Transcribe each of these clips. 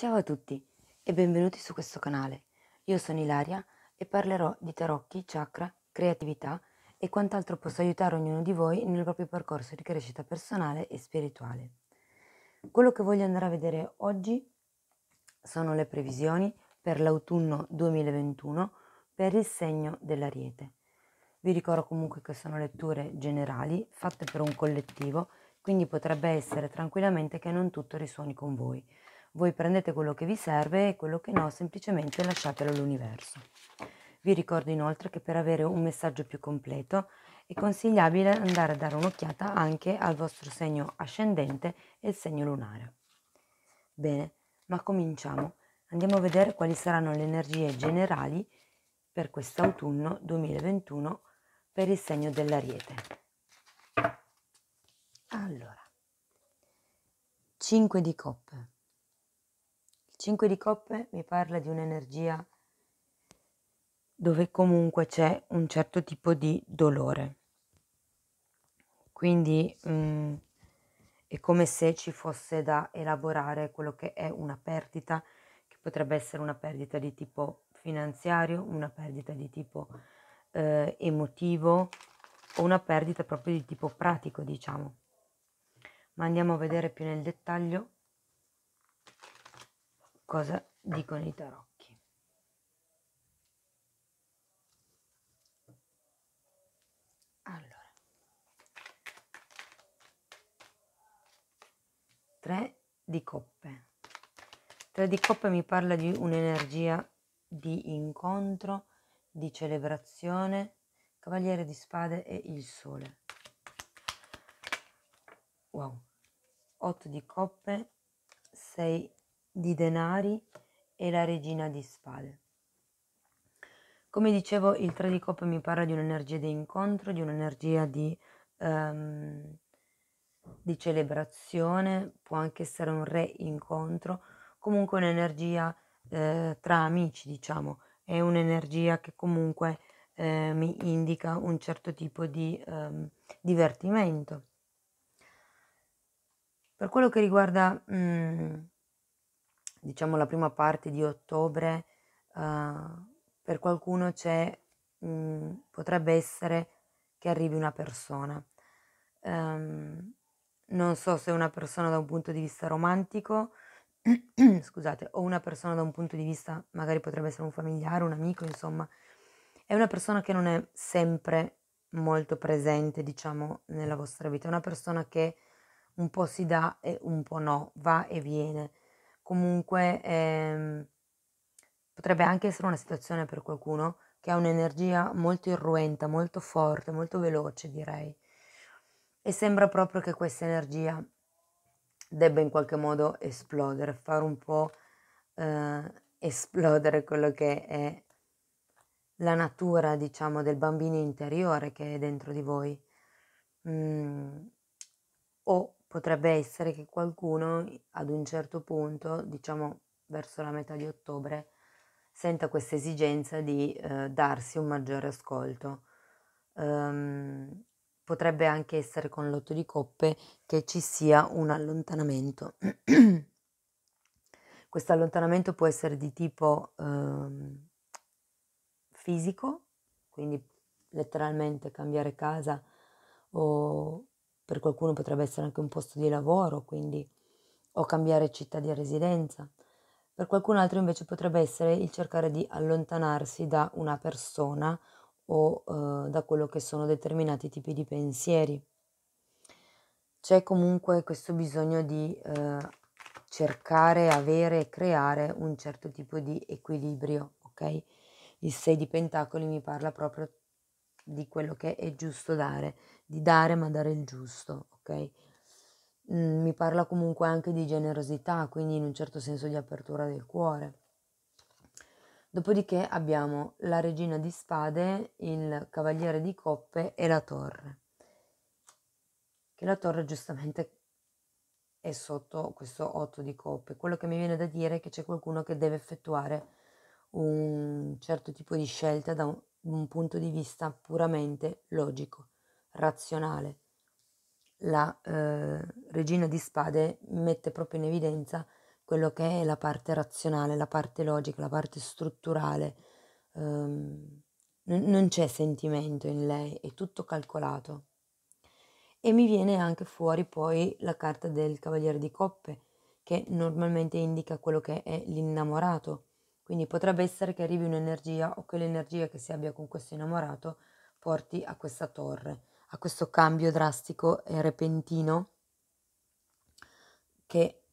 Ciao a tutti e benvenuti su questo canale. Io sono Ilaria e parlerò di tarocchi, chakra, creatività e quant'altro possa aiutare ognuno di voi nel proprio percorso di crescita personale e spirituale. Quello che voglio andare a vedere oggi sono le previsioni per l'autunno 2021 per il segno dell'ariete. Vi ricordo comunque che sono letture generali fatte per un collettivo, quindi potrebbe essere tranquillamente che non tutto risuoni con voi voi prendete quello che vi serve e quello che no semplicemente lasciatelo all'universo. Vi ricordo inoltre che per avere un messaggio più completo è consigliabile andare a dare un'occhiata anche al vostro segno ascendente e il segno lunare. Bene, ma cominciamo. Andiamo a vedere quali saranno le energie generali per quest'autunno 2021 per il segno dell'ariete. Allora, 5 di coppe. Cinque di coppe mi parla di un'energia dove comunque c'è un certo tipo di dolore. Quindi mh, mm, è come se ci fosse da elaborare quello che è una perdita, che potrebbe essere una perdita di tipo finanziario, una perdita di tipo eh, emotivo o una perdita proprio di tipo pratico, diciamo. Ma andiamo a vedere più nel dettaglio Cosa dicono i tarocchi? Allora, 3 di coppe. 3 di coppe mi parla di un'energia di incontro, di celebrazione, cavaliere di spade e il sole. Wow, 8 di coppe, 6 di denari e la regina di spade. Come dicevo, il 3 di coppe mi parla di un'energia di incontro, di un'energia di, um, di celebrazione, può anche essere un re incontro, comunque un'energia eh, tra amici, diciamo, è un'energia che comunque eh, mi indica un certo tipo di um, divertimento. Per quello che riguarda mh, mm, diciamo la prima parte di ottobre, uh, per qualcuno c'è, mh, mm, potrebbe essere che arrivi una persona. Um, non so se una persona da un punto di vista romantico, scusate, o una persona da un punto di vista, magari potrebbe essere un familiare, un amico, insomma, è una persona che non è sempre molto presente, diciamo, nella vostra vita, è una persona che un po' si dà e un po' no, va e viene comunque ehm, potrebbe anche essere una situazione per qualcuno che ha un'energia molto irruenta, molto forte, molto veloce direi. E sembra proprio che questa energia debba in qualche modo esplodere, far un po' eh, esplodere quello che è la natura, diciamo, del bambino interiore che è dentro di voi. Mm, o potrebbe essere che qualcuno ad un certo punto, diciamo verso la metà di ottobre, senta questa esigenza di eh, darsi un maggiore ascolto. Um, potrebbe anche essere con l'otto di coppe che ci sia un allontanamento. Questo allontanamento può essere di tipo um, fisico, quindi letteralmente cambiare casa o per qualcuno potrebbe essere anche un posto di lavoro, quindi o cambiare città di residenza. Per qualcun altro invece potrebbe essere il cercare di allontanarsi da una persona o eh, da quello che sono determinati tipi di pensieri. C'è comunque questo bisogno di eh, cercare, avere e creare un certo tipo di equilibrio, ok? Il 6 di Pentacoli mi parla proprio di quello che è giusto dare, di dare ma dare il giusto, ok? Mm, mi parla comunque anche di generosità, quindi in un certo senso di apertura del cuore. Dopodiché abbiamo la regina di spade, il cavaliere di coppe e la torre. Che la torre giustamente è sotto questo 8 di coppe. Quello che mi viene da dire è che c'è qualcuno che deve effettuare un certo tipo di scelta da un, un punto di vista puramente logico, razionale. La eh, regina di spade mette proprio in evidenza quello che è la parte razionale, la parte logica, la parte strutturale. Um, ehm, non, non c'è sentimento in lei, è tutto calcolato. E mi viene anche fuori poi la carta del cavaliere di coppe, che normalmente indica quello che è l'innamorato quindi potrebbe essere che arrivi un'energia o che l'energia che si abbia con questo innamorato porti a questa torre, a questo cambio drastico e repentino che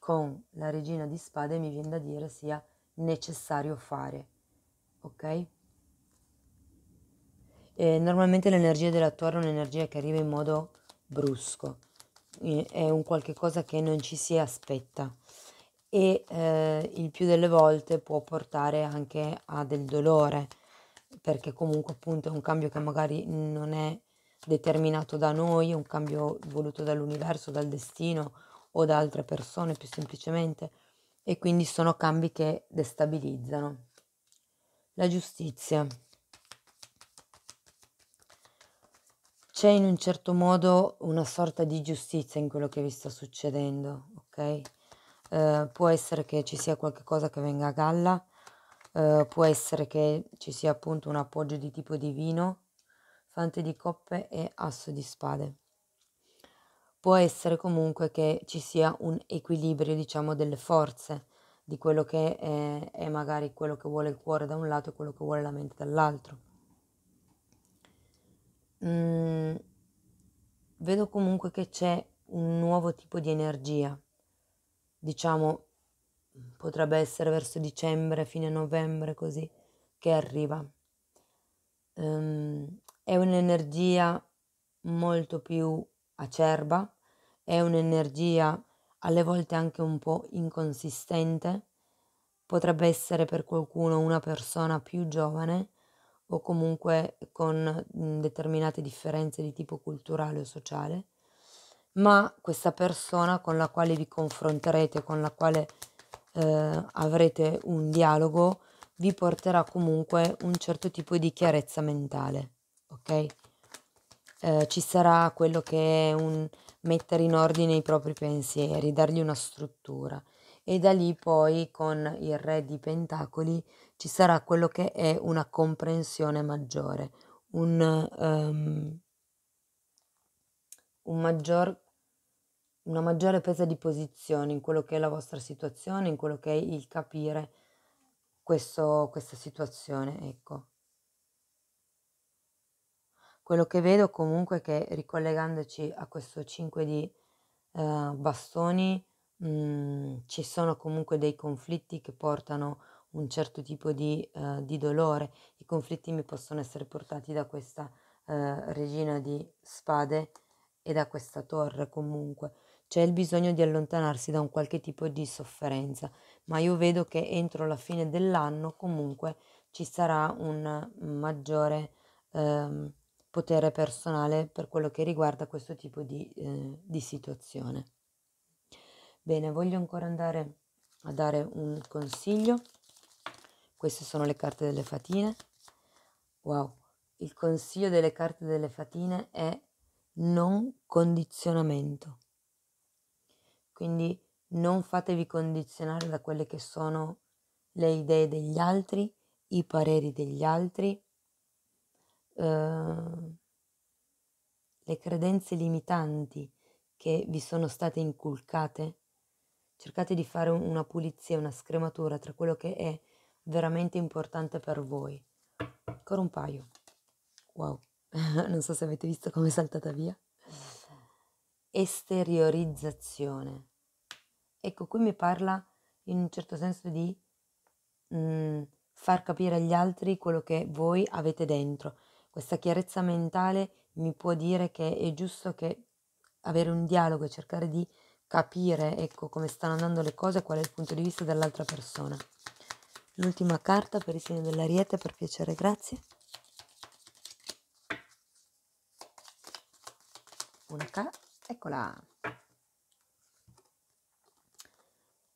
con la regina di spade mi viene da dire sia necessario fare. Ok? E normalmente l'energia della torre è un'energia che arriva in modo brusco, è un qualche cosa che non ci si aspetta e eh, il più delle volte può portare anche a del dolore perché comunque appunto è un cambio che magari non è determinato da noi, è un cambio voluto dall'universo, dal destino o da altre persone più semplicemente e quindi sono cambi che destabilizzano. La giustizia. C'è in un certo modo una sorta di giustizia in quello che vi sta succedendo, ok? Eh, può essere che ci sia qualcosa che venga a galla, eh, può essere che ci sia appunto un appoggio di tipo divino, fante di coppe e asso di spade. Può essere comunque che ci sia un equilibrio, diciamo, delle forze, di quello che è, è magari quello che vuole il cuore da un lato e quello che vuole la mente dall'altro. Mm, vedo comunque che c'è un nuovo tipo di energia diciamo potrebbe essere verso dicembre, fine novembre così, che arriva. Um, è un'energia molto più acerba, è un'energia alle volte anche un po' inconsistente, potrebbe essere per qualcuno una persona più giovane o comunque con determinate differenze di tipo culturale o sociale ma questa persona con la quale vi confronterete, con la quale eh, avrete un dialogo, vi porterà comunque un certo tipo di chiarezza mentale, ok? Eh, ci sarà quello che è un mettere in ordine i propri pensieri, dargli una struttura e da lì poi con il re di pentacoli ci sarà quello che è una comprensione maggiore, un, um, un maggior una maggiore presa di posizione in quello che è la vostra situazione, in quello che è il capire questo, questa situazione, ecco. Quello che vedo comunque è che ricollegandoci a questo 5 di eh, bastoni mh, mm, ci sono comunque dei conflitti che portano un certo tipo di, eh, di dolore. I conflitti mi possono essere portati da questa eh, regina di spade e da questa torre comunque c'è il bisogno di allontanarsi da un qualche tipo di sofferenza, ma io vedo che entro la fine dell'anno comunque ci sarà un maggiore ehm, potere personale per quello che riguarda questo tipo di, eh, di situazione. Bene, voglio ancora andare a dare un consiglio. Queste sono le carte delle fatine. Wow, il consiglio delle carte delle fatine è non condizionamento. Quindi non fatevi condizionare da quelle che sono le idee degli altri, i pareri degli altri, eh, le credenze limitanti che vi sono state inculcate. Cercate di fare una pulizia, una scrematura tra quello che è veramente importante per voi. Ancora un paio. Wow, non so se avete visto come è saltata via. Esteriorizzazione Ecco, qui mi parla in un certo senso di mh, mm, far capire agli altri quello che voi avete dentro. Questa chiarezza mentale mi può dire che è giusto che avere un dialogo e cercare di capire ecco, come stanno andando le cose, qual è il punto di vista dell'altra persona. L'ultima carta per il segno dell'ariete, per piacere, grazie. Una carta, eccola.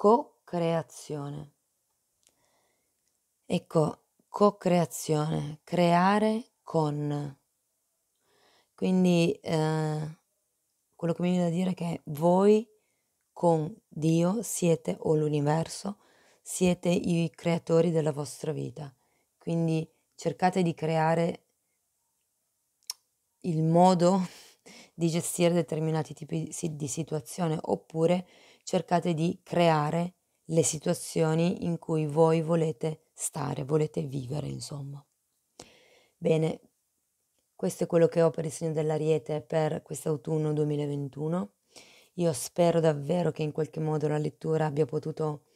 co-creazione. Ecco, co-creazione, creare con. Quindi eh, quello che mi viene da dire è che voi con Dio siete o l'universo, siete i creatori della vostra vita. Quindi cercate di creare il modo di gestire determinati tipi di situazione oppure cercate di creare le situazioni in cui voi volete stare, volete vivere, insomma. Bene, questo è quello che ho per il segno dell'Ariete per quest'autunno 2021. Io spero davvero che in qualche modo la lettura abbia potuto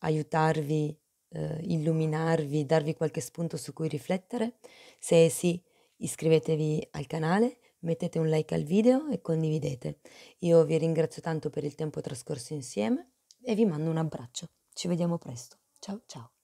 aiutarvi, eh, illuminarvi, darvi qualche spunto su cui riflettere. Se sì, iscrivetevi al canale mettete un like al video e condividete. Io vi ringrazio tanto per il tempo trascorso insieme e vi mando un abbraccio. Ci vediamo presto. Ciao ciao.